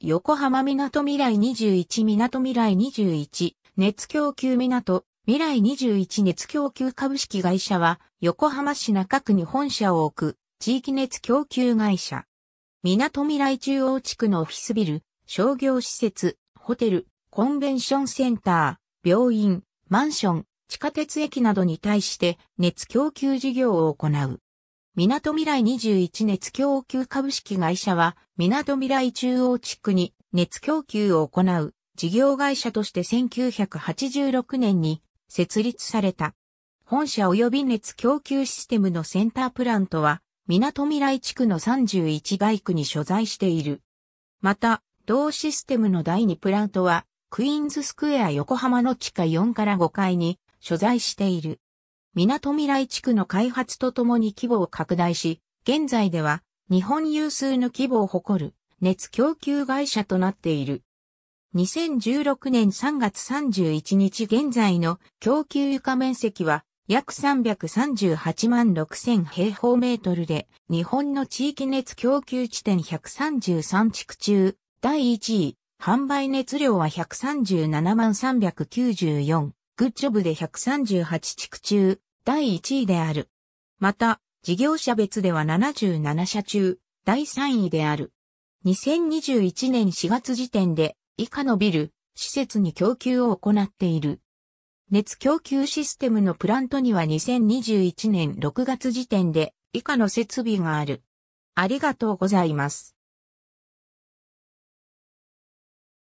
横浜港未来21港未来21熱供給港未来21熱供給株式会社は横浜市中区に本社を置く地域熱供給会社。港未来中央地区のオフィスビル、商業施設、ホテル、コンベンションセンター、病院、マンション、地下鉄駅などに対して熱供給事業を行う。港未来21熱供給株式会社は、港未来中央地区に熱供給を行う事業会社として1986年に設立された。本社及び熱供給システムのセンタープラントは、港未来地区の31バイクに所在している。また、同システムの第2プラントは、クイーンズスクエア横浜の地下4から5階に所在している。港未来地区の開発とともに規模を拡大し、現在では日本有数の規模を誇る熱供給会社となっている。2016年3月31日現在の供給床面積は約338万6000平方メートルで、日本の地域熱供給地点133地区中、第1位、販売熱量は137万394、グッジョブで138地区中、第1位である。また、事業者別では77社中、第3位である。2021年4月時点で、以下のビル、施設に供給を行っている。熱供給システムのプラントには2021年6月時点で以下の設備がある。ありがとうございます。